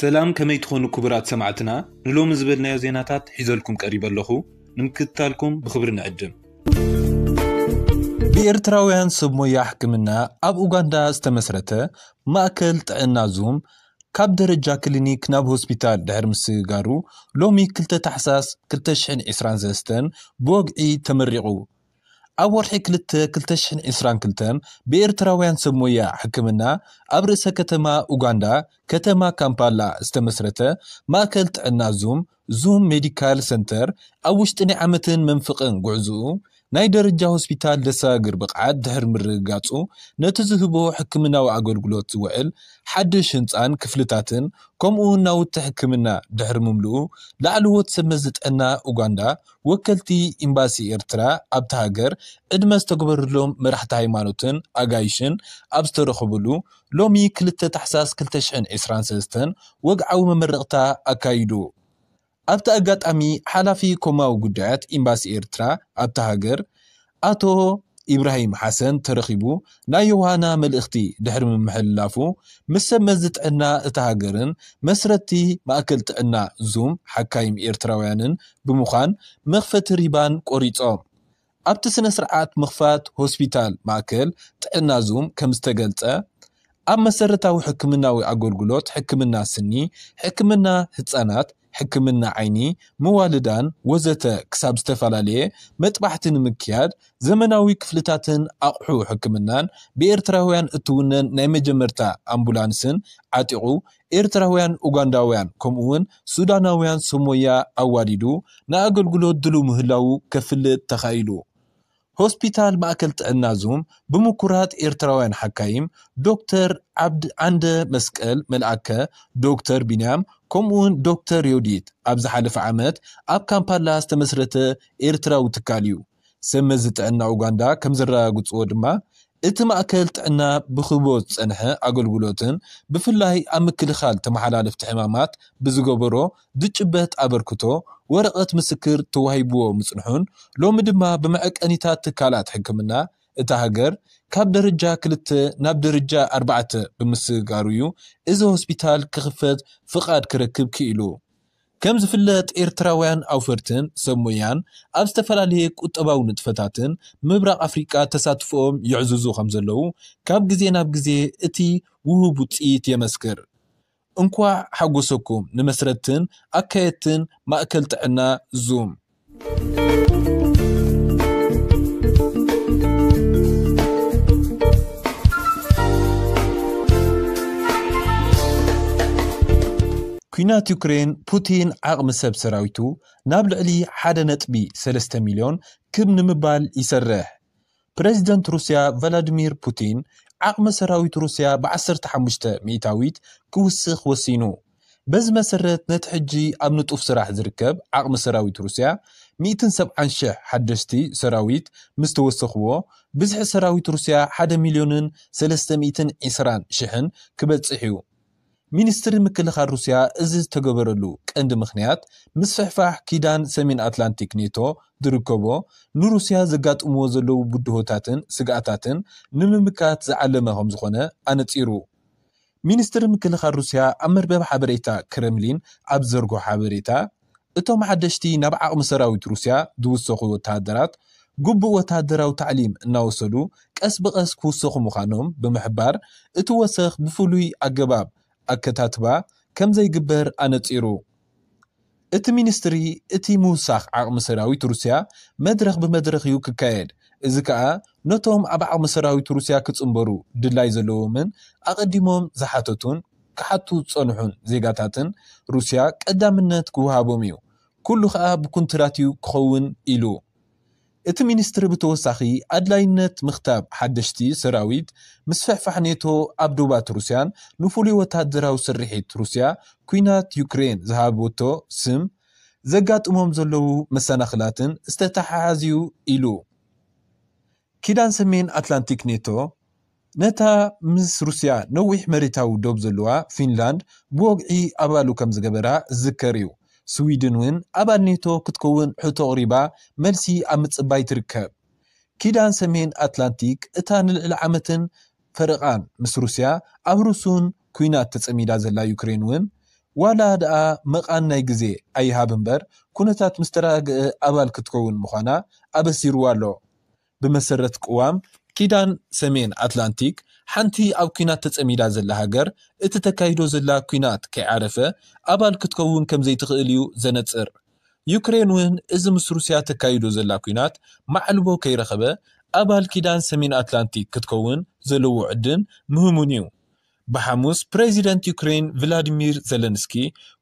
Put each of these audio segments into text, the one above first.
ሰላም ከመይ ትኾኑ ክቡራት ሰማዕትና ንሎሚ ዝበልናዮ ዜናታት ሒዘልኩም ቀሪበ ኣለኹ ንምክትታልኩም ብክብሪ ንዕድም ብኤርትራውያን ሰብ ሞያ ሕክምና ኣብ ኡጋንዳ ዝተመስረተ ማእከል ጥዕና ዙም ካብ ደረጃ ክሊኒክ ናብ ሆስፒታል ድሕር ምስጋሩ ሎሚ 2 ታሕሳስ 223 ብወግዒ ተመሪቑ ኣብ ወርሒ 222 ብኤርትራውያን ሰብ ሕክምና ኣብ ርእሰ ከተማ ኡጋንዳ ከተማ ካምፓላ ዝተመስረተ ማእከል ጥዕና ዙም ዙም ሜዲካል ሰንተር ኣብ ውሽጢ ናይ ዓመትን መንፍቕን ጉዕዝኡ ናይ ደረጃ ሆስፒታል ደሰጋግር ብቕዓት ድሕር ምርጋጹ ነቲ ዝህቦ ሕክምናዊ ኣገልግሎት ዝውዕል ሓድሽ ህንፃን ክፍልታትን ከምኡውን ናውቲ ሕክምና ድሕር ምምልኡ ላዕለዎት ሰብ መዝጠና ኡጋንዳ ወከልቲ ኤምባሲ ኤርትራ ኣብቲ ሃገር ዕድመ ዝተገበርሎም መራሕቲ ሃይማኖትን ኣጋይሽን ኣብ ዝተረኽብሉ ሎሚ 2 ታሕሳስ 223 ወግዓዊ መመረቕታ ኣካይዱ أبتا أغات أمي حلافي كوماو قدات إمباس إيرترا أبتا هاجر أتو إبراهيم حسن ترخيبو نا يوهانا مل إختي دهر من محل لافو مسا مزت اتا إتهاجرن مسرتي ما أكلت عنا زوم حكايم إيرتراويانن بمخان مخفت ريبان قريتو أبتا سنسرعات مخفات هوسبيتال ما أكل تعنا زوم كمستقلتا أما سرتاو حكمناوي أقول قلوت حكمنا سني حكمنا هتسانات ሕክምና ዓይኒ ምዋልዳን ወዘተ ክሳብ ዝተፈላለየ መጥባሕቲ ንምክያድ ዘመናዊ ክፍልታትን ኣቑሑ ሕክምናን ብኤርትራውያን እትውነን ናይ መጀመርታ ኣምቡላንስን ዓጢቑ ኤርትራውያን ኡጋንዳውያን ከምኡውን ሱዳናውያን ሶሞያ ኣዋዲዱ ንኣገልግሎት ድሉ ምህላው ከፍልጥ ተኻኢሉ ሆስፒታል ማእከል ጥዕና ዙም ብምኩራት ኤርትራውያን ሓካይም ዶክተር ዓብድ ዓንደ መስቀል መልኣከ ዶክተር ቢንያም ከምኡውን ዶክተር ዮዲት ኣብ ዝሓለፈ ዓመት ኣብ ካምፓላ ዝተመስረተ ኤርትራዊ ትካል እዩ ሰመዚ ጥዕና ኡጋንዳ ከም ዘረጋግፅዎ ድማ እቲ ማእከል ጥዕና ብክቦ ዝፀንሐ ኣገልግሎትን ብፍላይ ኣብ ምክልኻል ተመሓላለፍቲ ሕማማት ብዝገበሮ ድጭበት ኣበርክቶ ወረቐት ምስክር ተዋሂብዎ ምጽንሑን ሎሚ ድማ ብመዐቀኒታት ትካላት ሕክምና እታ ሃገር ካብ ደረጃ ክልተ ናብ ደረጃ ኣርባዕተ ብምስጋሩ እዩ እዚ ሆስፒታል ክኽፈት ፍቓድ ክረክብ ክኢሉ ከም ዝፍለጥ ኤርትራውያን ኣውፈርትን ሰብ ሞያን ኣብ ዝተፈላለየ ቁጠባዊ ንጥፈታትን ምብራቕ ኣፍሪቃ ተሳትፎኦም ይዕዝዙ ከም ዘለዉ ካብ ግዜ ናብ ግዜ እቲ ውህብ ውፅኢት የመስክር እንኳ ሓጎሰኩም ንመስረድትን ኣካየድትን ማእከል ጥዕና ዙም ኩናት ዩክሬን ፑቲን ዓቕሚ ሰብ ሰራዊቱ ናብ ልዕሊ 1 ነጥቢ 3 ሚልዮን ክብ ንምባል ይሰርሕ ፕሬዚደንት ሩስያ ቨላዲሚር ፑቲን عقم سراويت روسيا بعصر تحمشتا ميتاويت كوسخ وسينو بز مسرات نتحجي أم نطوف سراح زركب عقم سراويت روسيا ميتن سبع عنشه حدشتي سراويت مستوسخو بزح سراويت روسيا حدا مليون سلستميتن عسران شحن كبت صحيو ሚኒስትሪ ምክልኻል ሩስያ እዚ ዝተገበረሉ ቀንዲ ምኽንያት ምስ ፍሕፋሕ ኪዳን ሰሜን ኣትላንቲክ ኔቶ ዝርከቦ ንሩስያ ዘጋጥምዎ ዘለው ብድሆታትን ስጋኣታትን ንምምካት ዝዓለመ ከም ዝኾነ ኣነጺሩ ሚኒስትሪ ምክልኻል ሩስያ ኣብ መርበብ ሓበሬታ ክረምሊን ኣብ ዘርጎ ሓበሬታ እቶም ሓደሽቲ ናብ ዓቕሚ ሰራዊት ሩስያ ዝውሰኹ ወተሃደራት ጉቡእ ወተሃደራዊ ታዕሊም እናወሰዱ ቀስ ብቐስ ክውሰኹ ምዃኖም ብምሕባር እቲ ወሰኽ ብፍሉይ ኣገባብ ኣከታትባ ከም ዘይግበር ኣነጺሩ እቲ ሚኒስትሪ እቲ ምውሳኽ ዓቕሚ ሰራዊት ሩስያ መድረኽ ብመድረኽ እዩ ክካየድ እዚ ከዓ ነቶም ኣብ ዓቕሚ ሰራዊት ሩስያ ክጽምበሩ ድላይ ዘለዎምን ኣቐዲሞም ዝሓተቱን ክሓቱ ዝጸንሑን ዜጋታትን ሩስያ ቀዳምነት ክውሃቦም እዩ ኩሉ ከዓ ብኩንትራት እዩ ክኸውን ኢሉ እቲ ሚኒስትሪ ብተወሳኺ ኣድላይነት ምኽታብ ሓደሽቲ ሰራዊት ምስፍሕፋሕ ኔቶ ኣብ ደባት ሩስያን ንፍሉይ ወታደራዊ ስርሒት ሩስያ ኩናት ዩክሬን ዝሃበቶ ስም ዘጋጥሞም ዘለዉ መሰናኽላትን ዝተተሓሓዝዩ ኢሉ ኪዳን ሰሜን ኣትላንቲክ ኔቶ ነታ ምስ ሩስያ ነዊሕ መሬታዊ ዶብ ዘለዋ ፊንላንድ ብወግዒ ኣባሉ ከም ዝገበራ ዝዝከር እዩ ስዊድን እውን ኣባል ኔቶ ክትከውን ሕቶ ቕሪባ መልሲ ኣብ ምፅባይ ትርከብ ኪዳን ሰሜን ኣትላንቲክ እታ ንልዕሊ ዓመትን ፈረቓን ምስ ሩስያ ኣብ ሩሱን ኩናት ተፀሚዳ ዘላ ዩክሬን እውን ዋላ ደኣ መቓን ናይ ግዜ ኣይሃብ እምበር ኩነታት ምስ ተራግአ ኣባል ክትከውን ምዃና ኣበሲርዋ ኣሎ ብመሰረት ቅዋም ኪዳን ሰሜን ኣትላንቲክ ሓንቲ ኣብ ኩናት ተፀሚዳ ዘላ ሃገር እቲ ተካሂዶ ዘላ ኩናት ከይዓረፈ ኣባል ክትከውን ከም ዘይትኽእል እዩ ዘነፅር ዩክሬን እውን እዚ ምስ ሩስያ ተካይዶ ዘላ ኩናት ማዕልቦ ከይረኸበ ኣባል ኪዳን ሰሜን ኣትላንቲክ ክትከውን ዘለዎ ዕድን ምህሙን እዩ ብሓሙስ ፕሬዚደንት ዩክሬን ቭላዲሚር ዘለንስኪ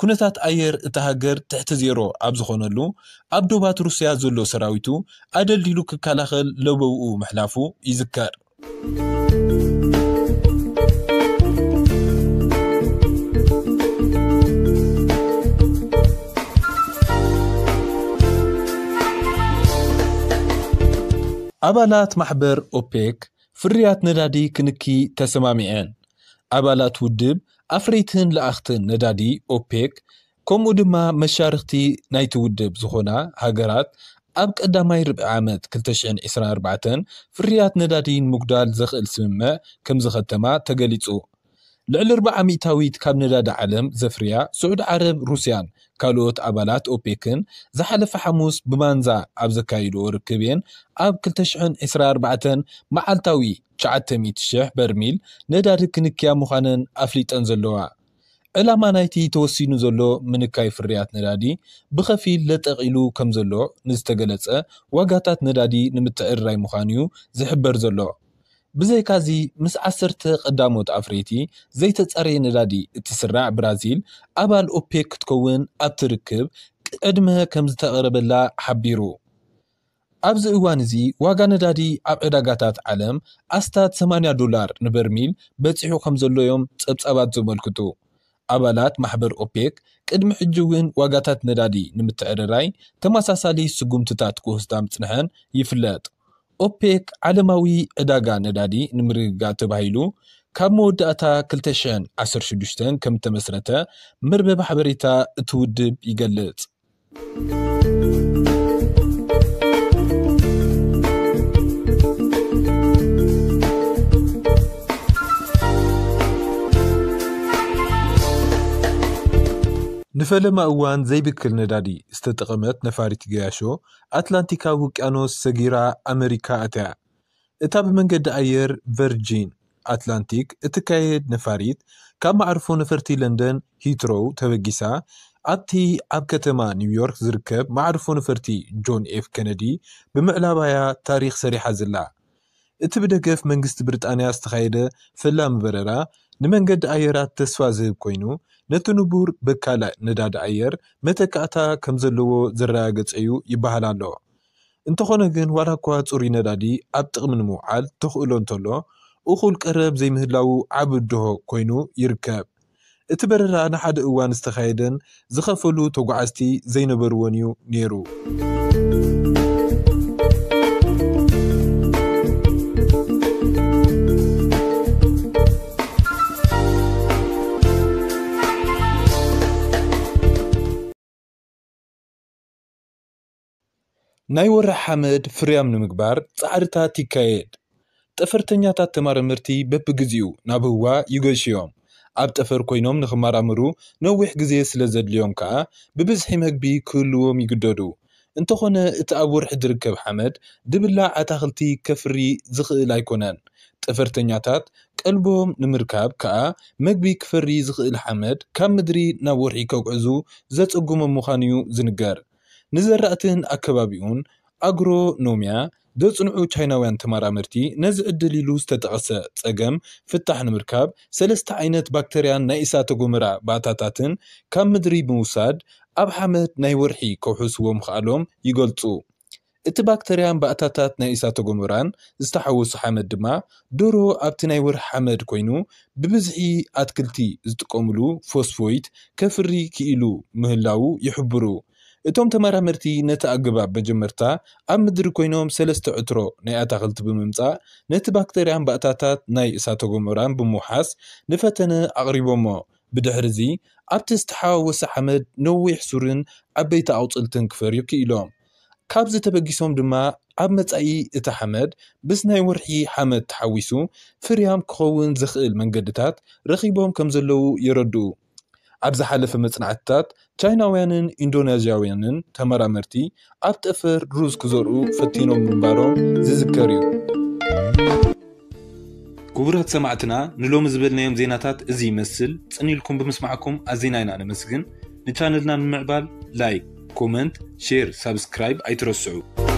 ኩነታት ኣየር እታ ሃገር ትሕቲ ዜሮ ኣብ ዝኾነሉ ኣብ ዶባት ሩስያ ዘሎ ሰራዊቱ ኣደልዲሉ ክከላኸል ለበውኡ ምሕላፉ ይዝከር ኣባላት ማሕበር ኦፔክ ፍርያት ነዳዲ ክንኪ ተሰማሚዐን ኣባላት ውድብ ኣፍረይትን ለኣኽትን ነዳዲ ኦፔክ ከምኡ ድማ መሻርክቲ ናይቲ ውድብ ዝኾና ሃገራት ኣብ ቀዳማይ ርብዒ ዓመት 224 ፍርያት ነዳዲ ንምጉዳል ዘኽእል ስምምዕ ከም ዝኸተማ ተገሊጹ ልዕሊ 40 ሚታዊት ካብ ነዳዲ ዓለም ዘፍርያ ስዑድ ዓረብ ሩስያን ካልኦት ኣባላት ኦፔክን ዝሓለፈ ሓሙስ ብማንዛ ኣብ ዘካይድዎ ርክብ እየን ኣብ 224 መዓልታዊ 900,000 በርሚል ነዳዲ ክንክያ ምዃነን ኣፍሊጠን ዘለዋ ዕላማ ናይቲ ተወሲኑ ዘሎ ምንካይ ፍርያት ነዳዲ ብኸፊል ለጠቒሉ ከም ዘሎ ንዝተገለፀ ዋጋታት ነዳዲ ንምትዕርራይ ምዃን እዩ ዝሕበር ዘሎ ብዘይካዚ ምስ ዓሰርተ ቀዳሞት ኣፍሬቲ ዘይተጸረየ ነዳዲ እትስራዕ ብራዚል ኣባል ኦፔክ ክትከውን ኣብ ትርክብ ቅድመ ከም ዝተቐረበላ ሓቢሩ ኣብዚ እዋን እዚ ዋጋ ነዳዲ ኣብ ዕዳጋታት ዓለም ኣስታት 80 ዶላር ንበርሚል በፂሑ ከም ዘሎዮም ጸብጻባት ዘመልክቱ ኣባላት ማሕበር ኦፔክ ቅድሚ ሕጂ እውን ዋጋታት ነዳዲ ንምትዕርራይ ተመሳሳሊ ስጉምትታት ክውስዳም ጽንሐን ይፍለጥ ኦፔክ ዓለማዊ ዕዳጋ ነዳዲ ንምርግጋ ተባሂሉ ካብ መወዳእታ 216 ከም ተመስረተ መርበብ ሓበሬታ እቲ ውድብ ይገልጽ ንፈለማ እዋን ዘይብክል ነዳዲ ዝተጠቐመት ነፋሪት ገያሾ ኣትላንቲካዊ ውቅያኖስ ሰጊራ ኣሜሪካ ኣትያ እታ ብመንገዲ ኣየር ቨርጂን ኣትላንቲክ እትካየድ ነፋሪት ካብ ማዕርፎ ነፈርቲ ለንደን ሂትሮው ተበጊሳ ኣብቲ ኣብ ከተማ ኒውዮርክ ዝርከብ ማዕርፎ ነፈርቲ ጆን ኤፍ ከነዲ ብምዕላባያ ታሪክ ሰሪሓ ዘላ እቲ ብደገፍ መንግስቲ ብሪጣንያ ዝተኻየደ ፈላሚ በረራ ንመንገዲ ኣየራት ተስፋ ዝህብ ኮይኑ ነቲ ንቡር ብካልእ ነዳዲ ኣየር መተካእታ ከም ዘለዎ ዘረጋገፀ እዩ ይበሃል ኣሎ እንተኾነ ግን ዋላ እኳ ፅሩይ ነዳዲ ኣብ ጥቕሚ ንምውዓል ተኽእሎ እንተሎ እኹል ቀረብ ዘይምህላው ዓብ ድሆ ኮይኑ ይርከብ እቲ በረራ ንሓደ እዋን ዝተኻየደን ዝኸፈሉ ተጓዓዝቲ ዘይነበርዎን እዩ ነይሩ ናይ ወርሒ ሓመድ ፍርያም ንምግባር ፃዕርታት ይካየድ ጠፈርተኛታት ምህርቲ በብግዜኡ ናብ ህዋ ይገሽ እዮም ኣብ ጠፈር ኮይኖም ንኽመራምሩ ነዊሕ ግዜ ስለ ዘድልዮም ከዓ ብብዝሒ መግቢ ክህልዎም ይግደዱ እንተኾነ እቲ ኣብ ወርሒ ዝርከብ ሓመድ ድብላ ኣታክልቲ ከፍሪ ዝኽእል ኣይኮነን ጠፈርተኛታት ቀልቦም ንምርካብ ከዓ መግቢ ክፈሪ ዝኽእል ሓመድ ካብ ምድሪ ናብ ወርሒ ከጉዕዙ ዘፀጉሞም ምዃን እዩ ዝንገር ንዘራእትን ኣከባቢኡን ኣግሮኖምያ ዘፅንዑ ቻይናውያን ተመራምርቲ ነዚ ዕድል ኢሉ ዝተጠቐሰ ፀገም ፍታሕ ንምርካብ ሰለስተ ዓይነት ባክተርያን ናይ እሳተ ጎመራ ባእታታትን ካብ ምድሪ ብምውሳድ ኣብ ሓመድ ናይ ወርሒ ከውሕስዎም ከኣሎም ይገልፁ እቲ ባክተርያን ባእታታት ናይ እሳተ ጎመራን ዝተሓወሱ ሓመድ ድማ ዶሮ ኣብቲ ናይ ወርሒ ሓመድ ኮይኑ ብብዝሒ ኣትክልቲ ዝጥቀምሉ ፎስፎይት ከፍሪ ክኢሉ ምህላው ይሕብሩ እቶም ተመራምርቲ ነቲ ኣገባብ መጀመርታ ኣብ ምድሪ ኮይኖም ሰለስተ ዕትሮ ናይ ኣታክልቲ ብምምፃእ ነቲ ባክተርያን ባእታታት ናይ እሳተ ጎሞራን ብምውሓስ ንፈተነ ኣቕሪቦሞ ብድሕሪ እዚ ኣብቲ ዝተሓዋወሰ ሓመድ ነዊሕ ሱርን ዓበይቲ ኣውፅልትን ክፈርዩ ክኢሎም ካብዚ ተበጊሶም ድማ ኣብ መጻኢ እቲ ሓመድ ምስ ናይ ወርሒ ሓመድ ተሓዊሱ ፍርያም ክኸውን ዝኽእል መንገድታት ረኺቦም ከም ዘለዉ የረድኡ ኣብ ዝሓለፈ መፅናዕትታት ቻይናውያንን ኢንዶኔዥያውያንን ተመራመርቲ ኣብ ጠፈር ሩዝ ክዘርኡ ፈቲኖም ምንባሮም ዝዝከር እዩ ክቡራት ሰማዕትና ንሎሚ ዝበልናዮም ዜናታት እዚ ይመስል ፅኒልኩም ብምስማዕኩም ኣዜና ኢና ነመስግን ንቻነልና ንምዕባል ላይክ ኮመንት ሼር ሳብስክራይብ ኣይትረስዑ